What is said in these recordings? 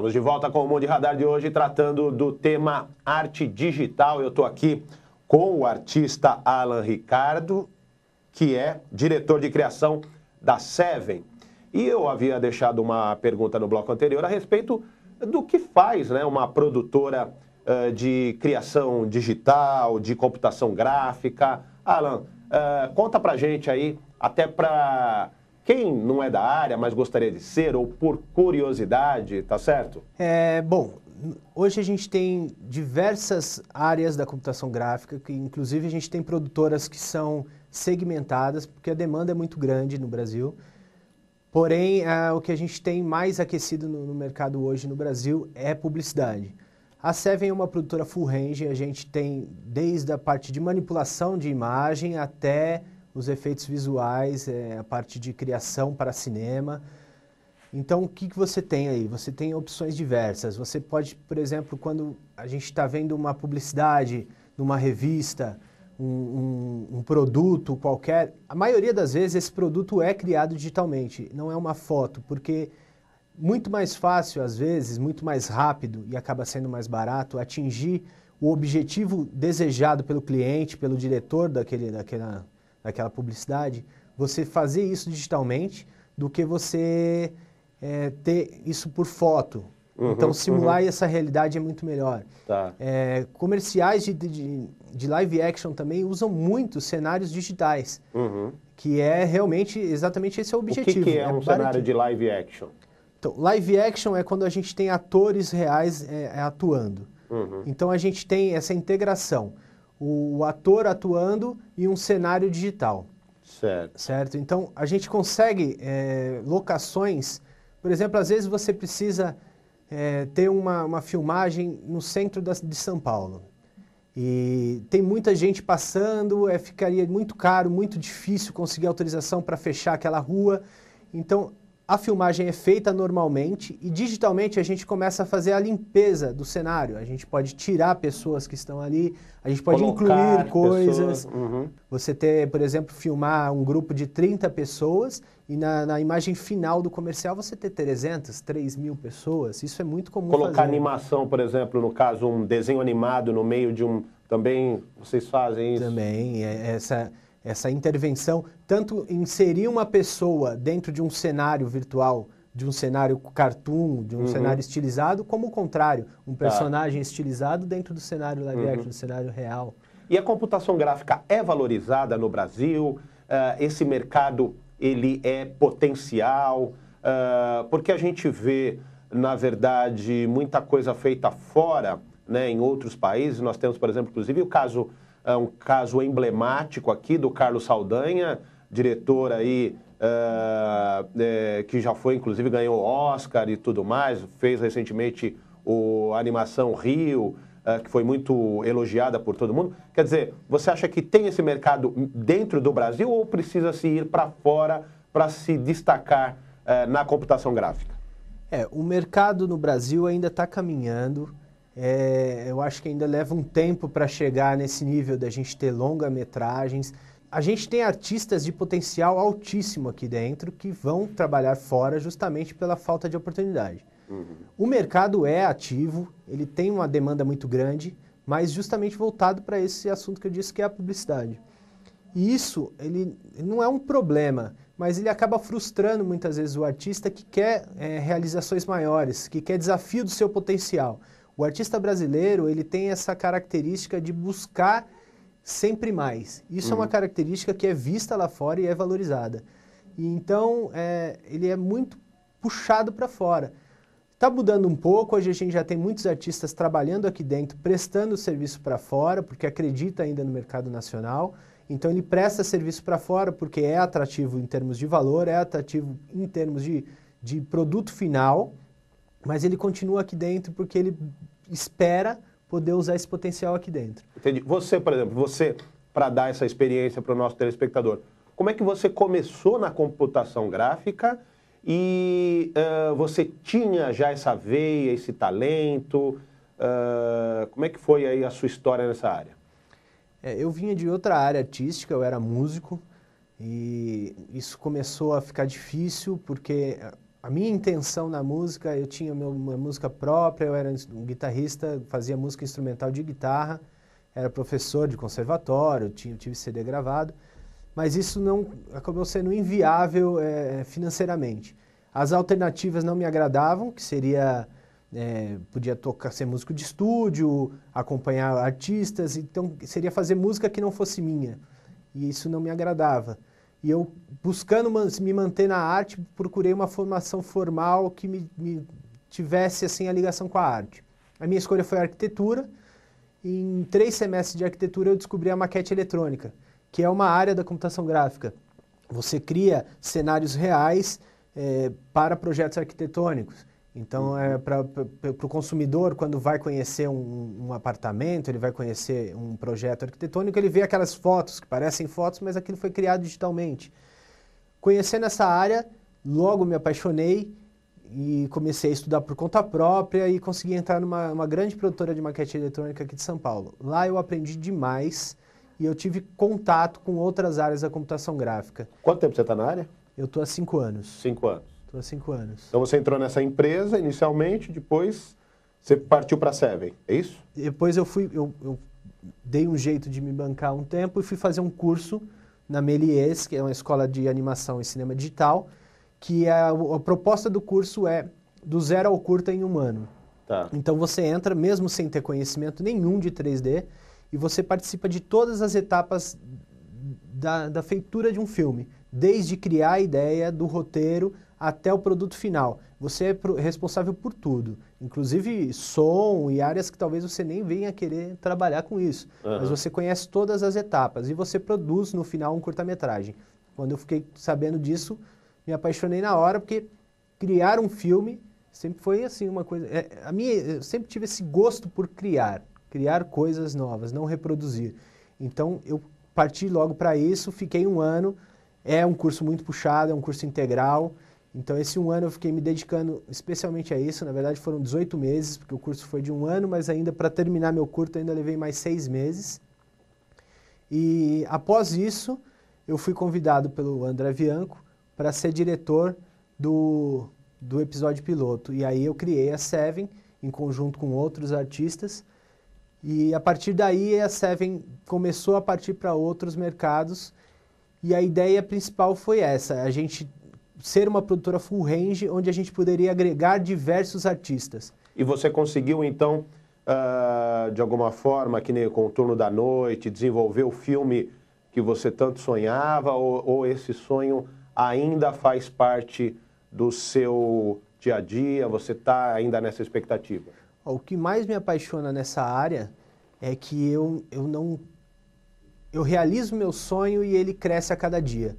Estamos de volta com o Mundo de Radar de hoje, tratando do tema arte digital. Eu estou aqui com o artista Alan Ricardo, que é diretor de criação da Seven. E eu havia deixado uma pergunta no bloco anterior a respeito do que faz né, uma produtora uh, de criação digital, de computação gráfica. Alan, uh, conta pra gente aí, até para quem não é da área, mas gostaria de ser, ou por curiosidade, tá certo? É, bom, hoje a gente tem diversas áreas da computação gráfica, que inclusive a gente tem produtoras que são segmentadas, porque a demanda é muito grande no Brasil. Porém, é, o que a gente tem mais aquecido no, no, mercado hoje no Brasil é publicidade. A Seven é uma produtora full range, a gente tem desde a parte de manipulação de imagem até os efeitos visuais, é, a parte de criação para cinema. Então, o que, que você tem aí? Você tem opções diversas. Você pode, por exemplo, quando a gente está vendo uma publicidade numa revista, um, um, um, produto qualquer, a maioria das vezes esse produto é criado digitalmente, não é uma foto, porque muito mais fácil, às vezes, muito mais rápido e acaba sendo mais barato atingir o objetivo desejado pelo cliente, pelo diretor daquele, daquela, daquela publicidade, você fazer isso digitalmente do que você é, ter isso por foto. Uhum, então, simular uhum. essa realidade é muito melhor. Tá. É, comerciais de, de, de, live action também usam muito cenários digitais, uhum. que é realmente exatamente esse é o objetivo. O que, que é, é um baratinho. cenário de live action? Então, live action é quando a gente tem atores reais eh, atuando. Uhum. Então, a gente tem essa integração o, o ator atuando e um cenário digital. Certo. Certo? Então, a gente consegue é, locações, por exemplo, às vezes você precisa é, ter uma, uma filmagem no centro da, de São Paulo. E tem muita gente passando, é, ficaria muito caro, muito difícil conseguir autorização para fechar aquela rua. Então, a filmagem é feita normalmente e digitalmente a gente começa a fazer a limpeza do cenário. A gente pode tirar pessoas que estão ali, a gente pode Colocar incluir coisas. Uhum. Você ter, por exemplo, filmar um grupo de 30 pessoas e na, na, imagem final do comercial você ter 300, 3 mil pessoas. Isso é muito comum. Colocar fazer. Né? animação, por exemplo, no caso, um desenho animado no meio de um. Também vocês fazem isso? Também. É, essa essa intervenção, tanto inserir uma pessoa dentro de um cenário virtual, de um cenário cartoon, de um uhum. cenário estilizado, como o contrário, um tá. personagem tá. estilizado dentro do cenário live uhum. do cenário real. E a computação gráfica é valorizada no Brasil? Uh, esse mercado, ele é potencial? Uh, porque a gente vê, na verdade, muita coisa feita fora, né, em outros países. Nós temos, por exemplo, inclusive o caso é um caso emblemático aqui do Carlos Saldanha, diretor aí é, que já foi, inclusive, ganhou Oscar e tudo mais, fez recentemente o a animação Rio, eh, que foi muito elogiada por todo mundo. Quer dizer, você acha que tem esse mercado dentro do Brasil ou precisa se ir para fora para se destacar na computação gráfica? É, o mercado no Brasil ainda está caminhando é, eu acho que ainda leva um tempo para chegar nesse nível da gente ter longa-metragens. A gente tem artistas de potencial altíssimo aqui dentro que vão trabalhar fora justamente pela falta de oportunidade. Uhum. O mercado é ativo, ele tem uma demanda muito grande, mas justamente voltado para esse assunto que eu disse que é a publicidade. E isso ele não é um problema, mas ele acaba frustrando muitas vezes o artista que quer é, realizações maiores, que quer desafio do seu potencial. O artista brasileiro, ele tem essa característica de buscar sempre mais. Isso uhum. é uma uhum. característica que é vista lá fora e é valorizada. E então, é, ele é muito puxado para fora. Está mudando um pouco, hoje a gente já tem muitos artistas trabalhando aqui dentro, prestando serviço para fora, porque acredita ainda no mercado nacional. Então ele presta serviço para fora porque é atrativo em termos de valor, é atrativo em termos de, de produto final, mas ele continua aqui dentro porque ele espera poder usar esse potencial aqui dentro. Entendi. Você, por exemplo, você, para dar essa experiência para o nosso telespectador, como é que você começou na computação gráfica e uh, você tinha já essa veia, esse talento? Uh, como é que foi aí a sua história nessa área? É, eu vinha de outra área artística, eu era músico e isso começou a ficar difícil porque a minha intenção na música, eu tinha uma música própria, eu era um guitarrista, fazia música instrumental de guitarra, era professor de conservatório, tinha, tive CD gravado, mas isso não acabou sendo inviável é, financeiramente. As alternativas não me agradavam, que seria é, podia tocar ser músico de estúdio, acompanhar artistas, então seria fazer música que não fosse minha. E isso não me agradava e eu, buscando me manter na arte, procurei uma formação formal que me me tivesse assim a ligação com a arte. A minha escolha foi a arquitetura, em três semestres de arquitetura eu descobri a maquete eletrônica, que é uma área da computação gráfica. Você cria cenários reais eh, para projetos arquitetônicos. Então, é para o consumidor, quando vai conhecer um, um, apartamento, ele vai conhecer um projeto arquitetônico, ele vê aquelas fotos que parecem fotos, mas aquilo foi criado digitalmente. Conhecendo essa área, logo me apaixonei e comecei a estudar por conta própria e consegui entrar numa grande produtora de maquete eletrônica aqui de São Paulo. Lá eu aprendi demais e eu tive contato com outras áreas da computação gráfica. Quanto tempo você está na área? Eu estou há cinco anos. Cinco anos. Estou há cinco anos. Então você entrou nessa empresa inicialmente, depois você partiu para a Seven, é isso? Depois eu fui, eu, eu, dei um jeito de me bancar um tempo e fui fazer um curso na Melies, que é uma escola de animação e cinema digital, que a, é a proposta do curso é do zero ao curta em um ano. Tá. Então você entra, mesmo sem ter conhecimento nenhum de 3D, e você participa de todas as etapas da, da feitura de um filme, desde criar a ideia, do roteiro, até o produto final. Você é responsável por tudo, inclusive som e áreas que talvez você nem venha querer trabalhar com isso. Uhum. Mas você conhece todas as etapas e você produz no final um curta-metragem. Quando eu fiquei sabendo disso, me apaixonei na hora, porque criar um filme sempre foi assim uma coisa. É, a minha, eu sempre tive esse gosto por criar, criar coisas novas, não reproduzir. Então eu parti logo para isso, fiquei um ano. É um curso muito puxado, é um curso integral. Então, esse um ano eu fiquei me dedicando especialmente a isso. Na verdade, foram 18 meses, porque o curso foi de um ano, mas ainda para terminar meu curso ainda levei mais seis meses. E após isso, eu fui convidado pelo André Bianco para ser diretor do, do episódio piloto. E aí eu criei a Seven, em conjunto com outros artistas. E a partir daí, a Seven começou a partir para outros mercados. E a ideia principal foi essa. A gente ser uma produtora full range, onde a gente poderia agregar diversos artistas. E você conseguiu, então, uh, de alguma forma, que nem o Contorno da Noite, desenvolver o filme que você tanto sonhava, ou, ou esse sonho ainda faz parte do seu dia a dia, você está ainda nessa expectativa? O que mais me apaixona nessa área é que eu, eu não... Eu realizo meu sonho e ele cresce a cada dia.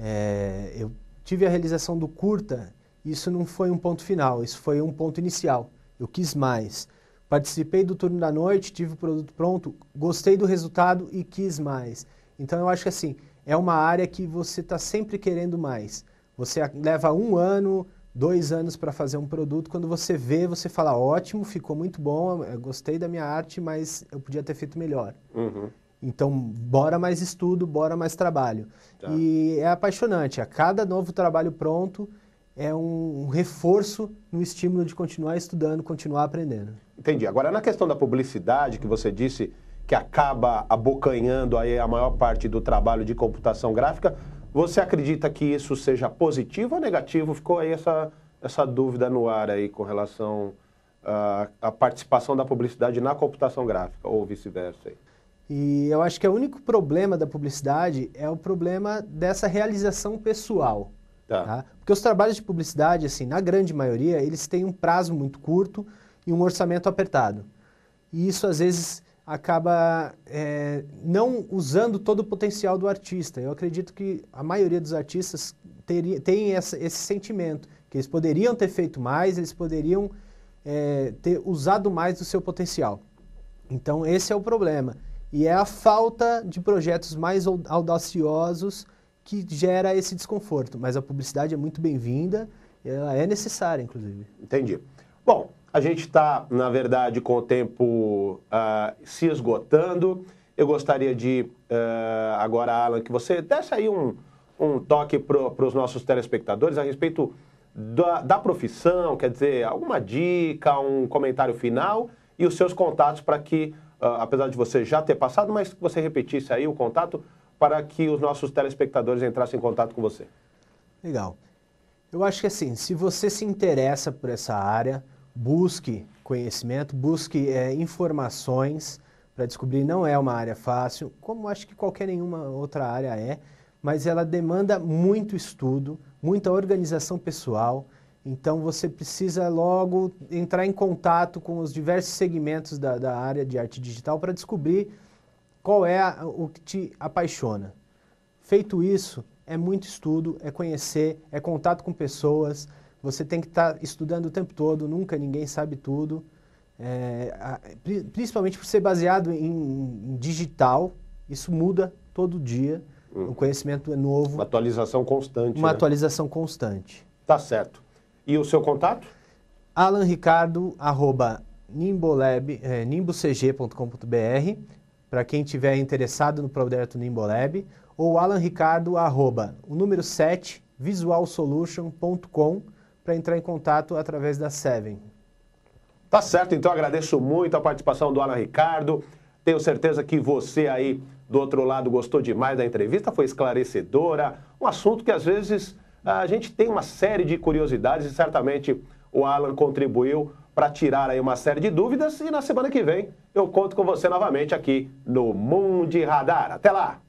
É, eu tive a realização do curta, isso não foi um ponto final, isso foi um ponto inicial. Eu quis mais. Participei do turno da noite, tive o produto pronto, gostei do resultado e quis mais. Então eu acho que assim, é uma área que você está sempre querendo mais. Você leva um ano, dois anos para fazer um produto, quando você vê, você fala, ótimo, ficou muito bom, gostei da minha arte, mas eu podia ter feito melhor. Uhum. Então, bora mais estudo, bora mais trabalho. Tá. E é apaixonante. A cada novo trabalho pronto é um, um reforço no estímulo de continuar estudando, continuar aprendendo. Entendi. Agora, na questão da publicidade que você disse que acaba abocanhando aí a maior parte do trabalho de computação gráfica, você acredita que isso seja positivo ou negativo? Ficou aí essa, essa dúvida no ar aí com relação à, à participação da publicidade na computação gráfica ou vice-versa aí. E eu acho que é o único problema da publicidade é o problema dessa realização pessoal. Tá. tá? Porque os trabalhos de publicidade, assim, na grande maioria, eles têm um prazo muito curto e um orçamento apertado. E isso, às vezes, acaba é, não usando todo o potencial do artista. Eu acredito que a maioria dos artistas teria, tem essa, esse sentimento, que eles poderiam ter feito mais, eles poderiam é, ter usado mais do seu potencial. Então, esse é o problema. E é a falta de projetos mais audaciosos que gera esse desconforto, mas a publicidade é muito bem-vinda, ela é necessária, inclusive. Entendi. Bom, a gente está, na verdade, com o tempo uh, se esgotando. Eu gostaria de, uh, agora, Alan, que você desse aí um, um toque para os nossos telespectadores a respeito da, da, profissão, quer dizer, alguma dica, um comentário final e os seus contatos para que ah, apesar de você já ter passado, mas que você repetisse aí o contato para que os nossos telespectadores entrassem em contato com você. Legal. Eu acho que assim, se você se interessa por essa área, busque conhecimento, busque é, informações para descobrir. Não é uma área fácil, como acho que qualquer nenhuma outra área é, mas ela demanda muito estudo, muita organização pessoal, então você precisa logo entrar em contato com os diversos segmentos da da área de arte digital para descobrir qual é a o que te apaixona. Feito isso, é muito estudo, é conhecer, é contato com pessoas, você tem que estar tá estudando o tempo todo, nunca ninguém sabe tudo, é, a principalmente por ser baseado em em digital, isso muda todo dia, Hum. o conhecimento é novo, Uma atualização constante, uma né? atualização constante. Tá certo. E o seu contato? alanricardo.nimbolab, é, eh, nimbocg.com.br para quem tiver interessado no projeto Nimbolab ou alanricardo, arroba, o número 7, visualsolution.com para entrar em contato através da Seven. Tá certo, então agradeço muito a participação do Alan Ricardo. Tenho certeza que você aí do outro lado gostou demais da entrevista, foi esclarecedora. Um assunto que às vezes a gente tem uma série de curiosidades e certamente o Alan contribuiu para tirar aí uma série de dúvidas e na semana que vem eu conto com você novamente aqui no Mundo Radar. Até lá!